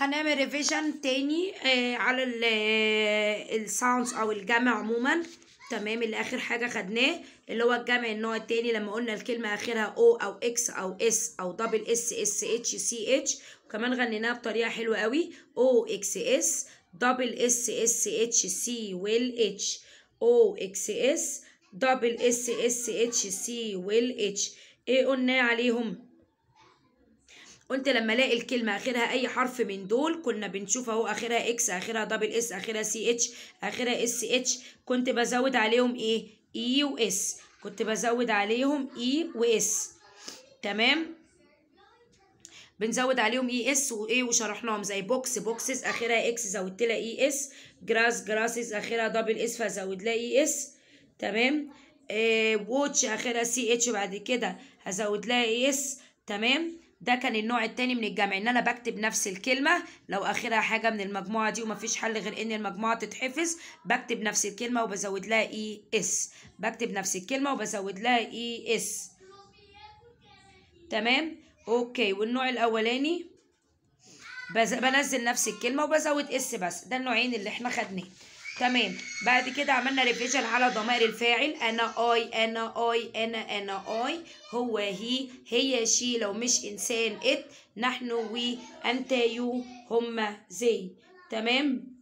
هنعمل ريفيجن تاني آه، على الساوندز آه، او الجمع عموما تمام اللي اخر حاجه خدناه اللي هو الجمع النوع التاني لما قلنا الكلمه اخرها او او اكس او اس او دبل اس اس اتش سي اتش وكمان غنيناها بطريقه حلوه قوي او اكس اس دبل اس اس اتش سي ويل اتش او اكس اس دبل اس اس اتش سي ويل اتش ايه قلنا عليهم قلت لما الاقي الكلمه اخرها اي حرف من دول كنا بنشوف اهو اخرها اكس اخرها دبل اس اخرها سي اتش اخرها اس اتش كنت بزود عليهم ايه اي e واس كنت بزود عليهم اي e واس تمام بنزود عليهم اي اس وايه وشرحناهم زي بوكس بوكسز اخرها اكس زودت لها اي اس جراس جراسز اخرها دبل اس فزود لها اي e اس تمام ووتش آه، اخرها سي اتش بعد كده هزود لها اي اس تمام ده كان النوع التاني من الجمع ان انا بكتب نفس الكلمه لو اخرها حاجه من المجموعه دي ومفيش حل غير ان المجموعه تتحفظ بكتب نفس الكلمه وبزود لها اي e اس بكتب نفس الكلمه وبزود لها اي e اس تمام اوكي والنوع الاولاني بنزل نفس الكلمه وبزود اس بس ده النوعين اللي احنا خدناه تمام بعد كده عملنا ريفيجن على ضمائر الفاعل انا اي انا اي انا انا اي هو هي هي شي لو مش انسان ات نحن وي انت يو هما زي تمام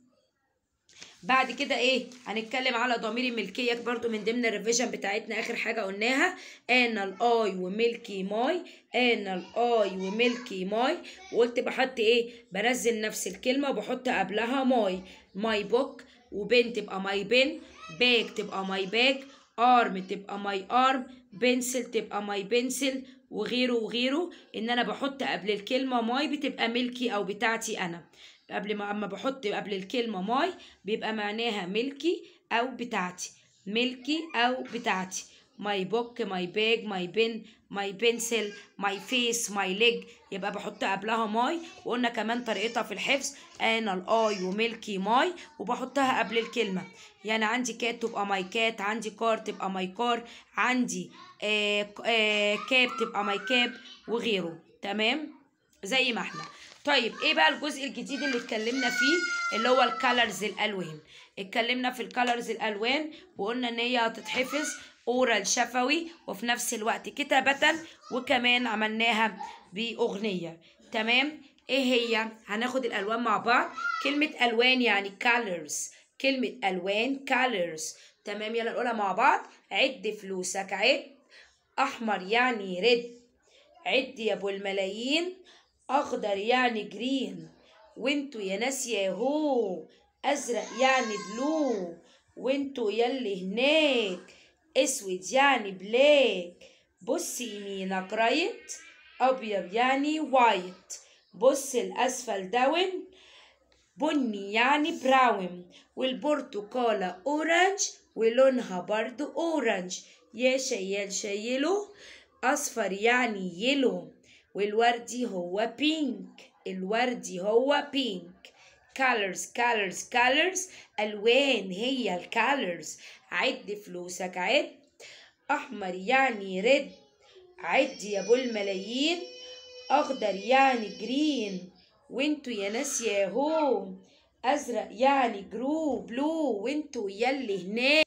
بعد كده ايه هنتكلم على ضمير الملكيه برضو من ضمن الريفيجن بتاعتنا اخر حاجه قلناها انا الاي وملكي ماي انا الاي وملكي ماي وقلت بحط ايه بنزل نفس الكلمه وبحط قبلها ماي ماي بوك وبن تبقى ماي بن باك تبقى ماي باك ارم تبقى ماي ارم بنسل تبقى ماي بنسل وغيره وغيره ان انا بحط قبل الكلمه ماي بتبقى ملكي او بتاعتي انا قبل ما اما بحط قبل الكلمه ماي بيبقى معناها ملكي او بتاعتي ملكي او بتاعتي ماي بوك ماي باج ماي بن ماي بنسل ماي فيس ماي ليج يبقى بحط قبلها ماي وقلنا كمان طريقتها في الحفظ انا الاي وملكي ماي وبحطها قبل الكلمه يعني عندي كات تبقى ماي كات عندي كار تبقى ماي كار عندي آه آه كاب تبقى ماي كاب وغيره تمام زي ما احنا طيب ايه بقى الجزء الجديد اللي اتكلمنا فيه اللي هو الكالرز الالوان اتكلمنا في الكالرز الالوان وقلنا ان هي هتتحفظ اورال شفوي وفي نفس الوقت كتابة وكمان عملناها بأغنية تمام ايه هي هناخد الالوان مع بعض كلمة الوان يعني colors كلمة الوان colors تمام يلا نقولها مع بعض عد فلوسك عد احمر يعني ريد عد يا ابو الملايين اخضر يعني جرين وانتوا يا ناس ياهو ازرق يعني بلو وانتوا يلي هناك اسود يعني بلاك بصي يمينك رايت ابيض يعني وايت بص الاسفل داون بني يعني براون والبرتقالة اورنج ولونها برضو اورنج يا شيال شيلو اصفر يعني يلو والوردي هو بينك الوردي هو بينك colors colors colors ألوان هي colors عد فلوسك عد أحمر يعني red عد يا أبو الملايين أخضر يعني green وانتوا يا ناس يا هو أزرق يعني جرو بلو وانتوا يلي هناك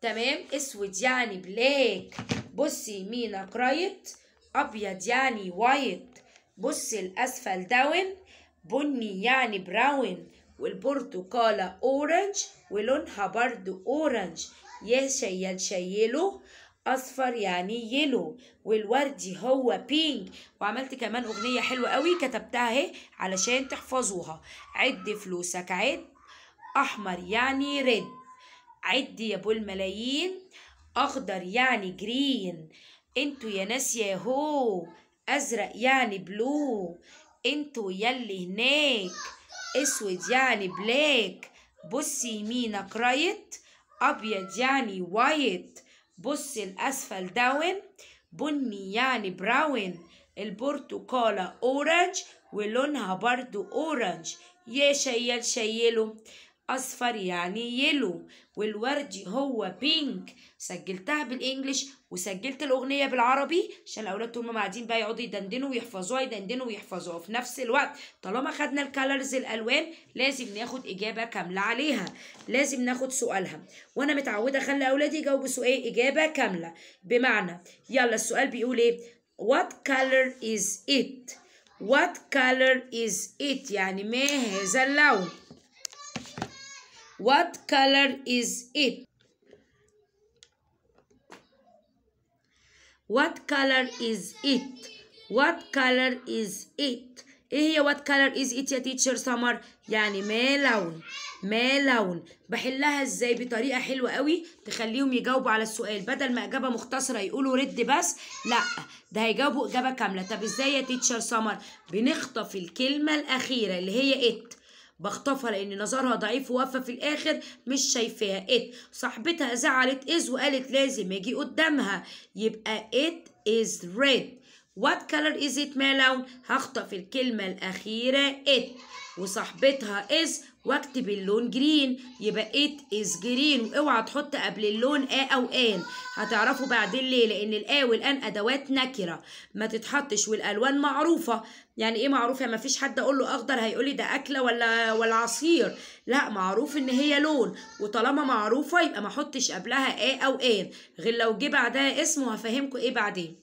تمام اسود يعني بلاك بصي يمينك رايت ابيض يعني وايت بصي الاسفل داون بني يعني براون والبرتقالة أورنج ولونها برضو أورنج شيل شيله اصفر يعني يلو والوردي هو بينج وعملت كمان اغنيه حلوه قوي كتبتها اهي علشان تحفظوها عد فلوسك عد احمر يعني ريد عد يا ابو الملايين اخضر يعني جرين انتوا يا ناس يا هو ازرق يعني بلو انتوا يلي هناك اسود يعني بلاك بص يمينك رايت ابيض يعني وايت بص الاسفل داون بني يعني براون البرتقالة اورنج ولونها برضو اورنج يا شيال شيله أصفر يعني يلو والوردي هو بينك سجلتها بالإنجلش وسجلت الأغنية بالعربي عشان الأولاد طول ما قاعدين بقى يقعدوا يدندنوا ويحفظوها يدندنوا ويحفظوها في نفس الوقت طالما خدنا الكالرز الألوان لازم ناخد إجابة كاملة عليها لازم ناخد سؤالها وأنا متعودة أخلي أولادي يجاوبوا سؤال إجابة كاملة بمعنى يلا السؤال بيقول إيه What color is it? What color is it؟ يعني ما هذا اللون؟ What color is it? What color is it? What color is it? ايه هي what color is it يا تيتشر سمر؟ يعني ما لون ما لون بحلها ازاي بطريقه حلوه قوي تخليهم يجاوبوا على السؤال بدل ما اجابه مختصره يقولوا رد بس لا ده هيجاوبوا اجابه كامله طب ازاي يا تيتشر سمر؟ بنخطف الكلمه الاخيره اللي هي ات بخطفها لان نظرها ضعيف وواقفه في الاخر مش شايفاها ات صاحبتها زعلت از وقالت لازم يجي قدامها يبقى ات از ريد وات كلر از ات ما لون هخطف الكلمه الاخيره ات وصاحبتها از واكتب اللون جرين يبقى ات از جرين واوعى تحط قبل اللون ا او ان هتعرفوا بعدين ليه لان الا والان ادوات نكره ما تتحطش والالوان معروفه يعني ايه معروفه ما فيش حد اقول له اخضر هيقول لي ده اكله ولا ولا عصير لا معروف ان هي لون وطالما معروفه يبقى ما احطش قبلها ا او ان غير لو جه بعدها اسمه وهفهمكم ايه بعدين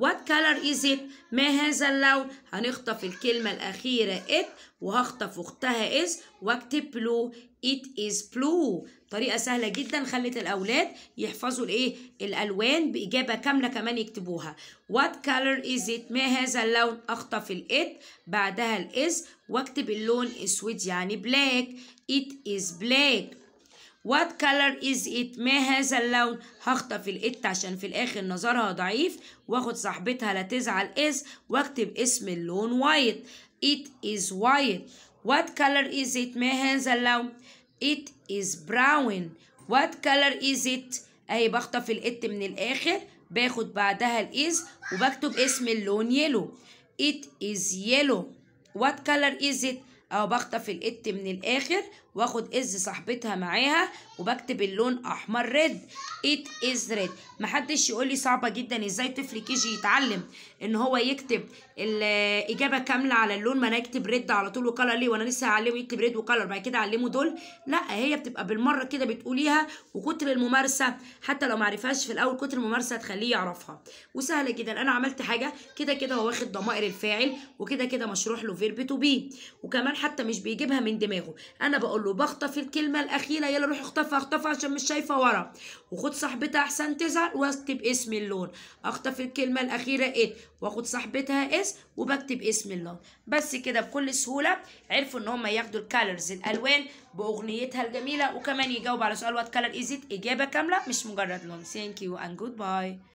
What color is it ما هذا اللون هنخطف الكلمة الأخيرة it وهخطف أختها is واكتب blue it is blue طريقة سهلة جدا خلت الأولاد يحفظوا الإيه الألوان بإجابة كاملة كمان يكتبوها What color is it ما هذا اللون أخطف ال it بعدها ال is واكتب اللون اسود يعني black it is black What color is it? ما هذا اللون هخطف الات عشان في الاخر نظرها ضعيف واخد صاحبتها لا تزعل از واكتب اسم اللون وايت It is white. What color is it? ما هذا اللون It is brown. What color is it? اهي بخطف الات من الاخر باخد بعدها الاز وبكتب اسم اللون يلو It is yellow. What color is it? اهو بخطف الات من الاخر واخد از صاحبتها معاها وبكتب اللون احمر ريد ات از ريد محدش يقول لي صعبه جدا ازاي طفل كيجي يتعلم ان هو يكتب الاجابه كامله على اللون ما انا اكتب ريد على طول وكلر ليه وانا لسه هعلمه يكتب ريد وكلر بعد كده اعلمه دول لا هي بتبقى بالمره كده بتقوليها وكتر الممارسه حتى لو معرفهاش في الاول كتر الممارسه هتخليه يعرفها وسهله جدا انا عملت حاجه كده كده هو واخد ضمائر الفاعل وكده كده مشروح له فيرب تو بي وكمان حتى مش بيجيبها من دماغه انا بقول بقول له بخطف الكلمه الاخيره يلا روح اخطفها اخطفها عشان مش شايفه ورا وخد صاحبتها احسن تزعل واكتب اسم اللون اخطف الكلمه الاخيره ات إيه؟ واخد صاحبتها اس وبكتب اسم اللون بس كده بكل سهوله عرفوا ان هم ياخدوا الكالرز الالوان باغنيتها الجميله وكمان يجاوب على سؤال وات كالر ازيت اجابه كامله مش مجرد لون ثانك يو اند جود باي